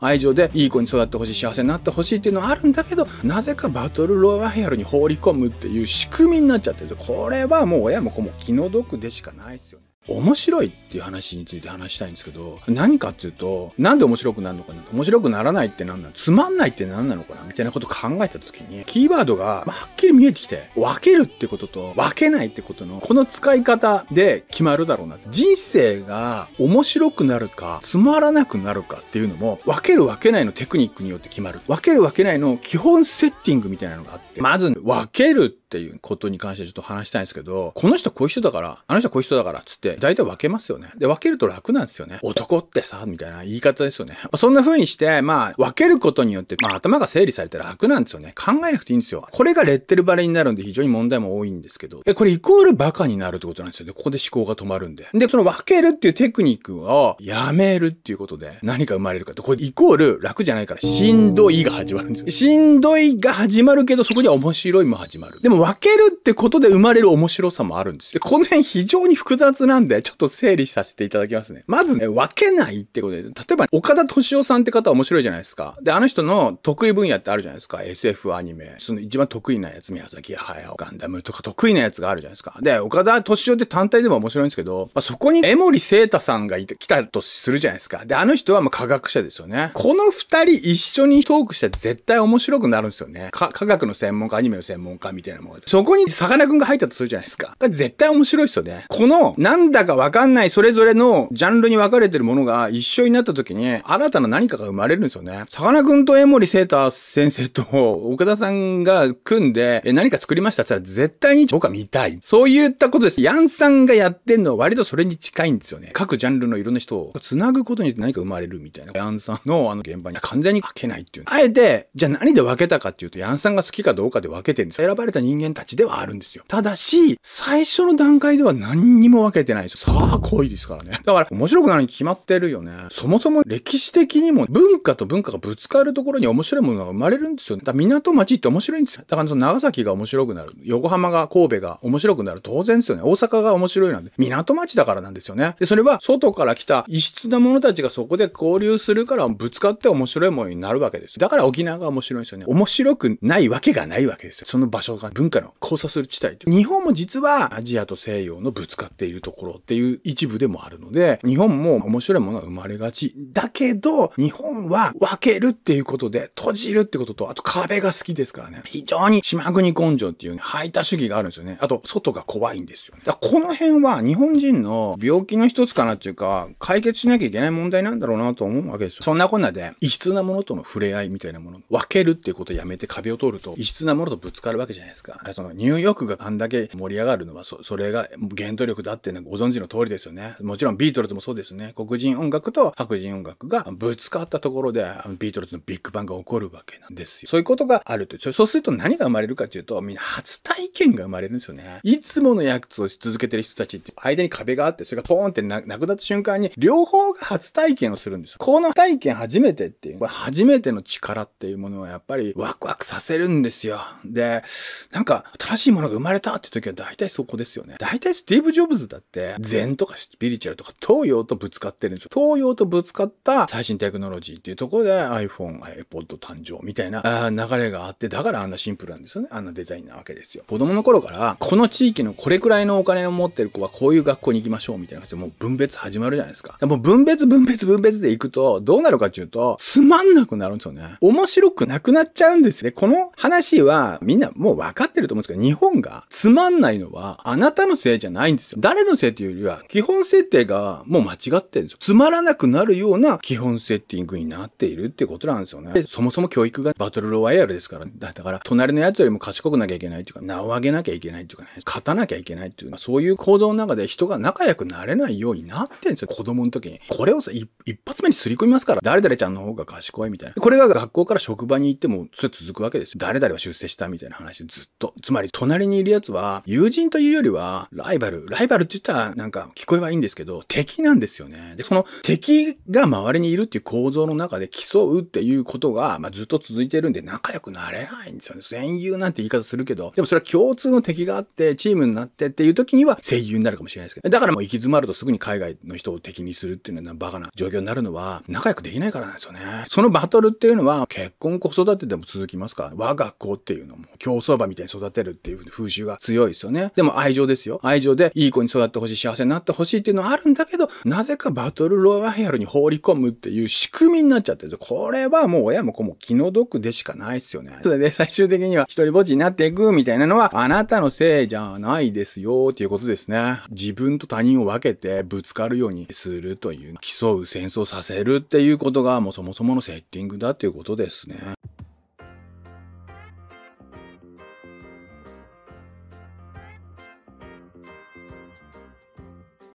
愛情でいい子に育ってほしい幸せになってほしいっていうのはあるんだけどなぜかバトルロワイヤルに放り込むっていう仕組みになっちゃってるこれはもう親も子も気の毒でしかないですよね。面白いっていう話について話したいんですけど、何かっていうと、なんで面白くなるのかな面白くならないって何なのつまんないって何なのかなみたいなこと考えた時に、キーワードがはっきり見えてきて、分けるってことと分けないってことの、この使い方で決まるだろうな。人生が面白くなるか、つまらなくなるかっていうのも、分ける分けないのテクニックによって決まる。分ける分けないの基本セッティングみたいなのがあって、まず分けるっていうことに関してちょっと話したいんですけど、この人こういう人だから、あの人こういう人だから、つって、大体分けますよね。で、分けると楽なんですよね。男ってさ、みたいな言い方ですよね。まあ、そんな風にして、まあ、分けることによって、まあ、頭が整理されて楽なんですよね。考えなくていいんですよ。これがレッテルバレになるんで非常に問題も多いんですけど、え、これイコールバカになるってことなんですよね。ここで思考が止まるんで。で、その分けるっていうテクニックをやめるっていうことで何か生まれるかって、これイコール楽じゃないからしんどいが始まるんですよ。しんどいが始まるけど、そこには面白いも始まる。でも分けるってことで生まれる面白さもあるんですよ。この辺非常に複雑なんんで、ちょっと整理させていただきますね。まずね、分けないってことで、例えば、岡田敏夫さんって方面白いじゃないですか。で、あの人の得意分野ってあるじゃないですか。SF、アニメ。その一番得意なやつ、宮崎駿、ガンダムとか得意なやつがあるじゃないですか。で、岡田敏夫って単体でも面白いんですけど、まあ、そこに江森聖太さんがいて来たとするじゃないですか。で、あの人はまう科学者ですよね。この二人一緒にトークしたら絶対面白くなるんですよね。科学の専門家、アニメの専門家みたいなものそこに魚くんが入ったとするじゃないですか。絶対面白いですよね。この、なんだかわかんないそれぞれのジャンルに分かれてるものが一緒になった時に新たな何かが生まれるんですよね。さかなクンと江森聖太先生と 岡田さんが組んで何か作りましたって言ったら絶対に僕は見たい。そういったことです。ヤンさんがやってんのは割とそれに近いんですよね。各ジャンルのいろんな人を繋ぐことによって何か生まれるみたいな。ヤンさんのあの現場に完全に分けないっていう。あえて、じゃあ何で分けたかっていうと、ヤンさんが好きかどうかで分けてるんです。選ばれた人間たちではあるんですよ。ただし、最初の段階では何にも分けてない。ないし、さあ濃いですからね。だから面白くなるに決まってるよね。そもそも歴史的にも文化と文化がぶつかるところに面白いものが生まれるんですよ。だ港町って面白いんですよ。だからその長崎が面白くなる、横浜が神戸が面白くなる、当然ですよね。大阪が面白いなんで、港町だからなんですよね。で、それは外から来た異質な者たちがそこで交流するからぶつかって面白いものになるわけです。だから沖縄が面白いんですよね。面白くないわけがないわけですよ。その場所が文化の交差する地帯。日本も実はアジアと西洋のぶつかっているところろうっていう一部でもあるので、日本も面白いものは生まれがち。だけど、日本は分けるっていうことで、閉じるってことと、あと壁が好きですからね。非常に島国根性っていう、ね、排他主義があるんですよね。あと、外が怖いんですよね。だこの辺は日本人の病気の一つかなっていうか、解決しなきゃいけない問題なんだろうなと思うわけですよ。そんなこんなで、異質なものとの触れ合いみたいなもの、分けるっていうことをやめて壁を通ると、異質なものとぶつかるわけじゃないですか。そのニューヨークがあんだけ盛り上がるのは、それが原動力だってね、ご存知の通りですよね。もちろんビートルズもそうですね。黒人音楽と白人音楽がぶつかったところで、ビートルズのビッグバンが起こるわけなんですよ。そういうことがあると。そうすると何が生まれるかっていうと、みんな初体験が生まれるんですよね。いつものやつをし続けてる人たちって、間に壁があって、それがポーンってなくなった瞬間に、両方が初体験をするんですよ。この体験初めてっていう、これ初めての力っていうものはやっぱりワクワクさせるんですよ。で、なんか新しいものが生まれたって時は大体そこですよね。大体スティーブ・ジョブズだって、て、禅とかスピリチュアルとか東洋とぶつかってるんですよ。東洋とぶつかった最新テクノロジーっていうところで iPhone、iPod 誕生みたいな流れがあって、だからあんなシンプルなんですよね。あんなデザインなわけですよ。子供の頃から、この地域のこれくらいのお金を持ってる子はこういう学校に行きましょうみたいな感じでもう分別始まるじゃないですか。もう分別分別分別で行くと、どうなるかっていうと、つまんなくなるんですよね。面白くなくなっちゃうんですよね。この話はみんなもう分かってると思うんですけど、日本がつまんないのはあなたのせいじゃないんですよ。誰のせい性というよりは、基本設定がもう間違ってるんですよ。つまらなくなるような基本セッティングになっているってことなんですよね。そもそも教育がバトルロワイヤルですから、だから、隣のやつよりも賢くなきゃいけないっていうか、名を上げなきゃいけないっていうかね、勝たなきゃいけないっていう、そういう構造の中で人が仲良くなれないようになってんですよ、子供の時に。これをさ、一発目にすり込みますから、誰々ちゃんの方が賢いみたいな。これが学校から職場に行っても、それ続くわけですよ。誰々は出世したみたいな話ずっと。つまり、隣にいるやつは、友人というよりは、ライバル。ライバルって言ったらなんか聞こえはいいんですけど、敵なんですよね。で、その敵が周りにいるっていう構造の中で競うっていうことが、まあ、ずっと続いてるんで仲良くなれないんですよね。戦友なんて言い方するけど、でもそれは共通の敵があって、チームになってっていう時には声優になるかもしれないですけど、だからもう行き詰まるとすぐに海外の人を敵にするっていうのはバカな状況になるのは仲良くできないからなんですよね。そのバトルっていうのは結婚子育てでも続きますから、我が子っていうのも競争馬みたいに育てるっていう風習が強いですよね。でも愛情ですよ。愛情でいい子に育ってほしい。じ幸せになってほしいっていうのはあるんだけど、なぜかバトルロワイヤルに放り込むっていう仕組みになっちゃってる。これはもう親も子も気の毒でしかないですよね。それで最終的には一人ぼっちになっていくみたいなのは、あなたのせいじゃないですよっていうことですね。自分と他人を分けてぶつかるようにするという、競う戦争させるっていうことがもうそもそものセッティングだっていうことですね。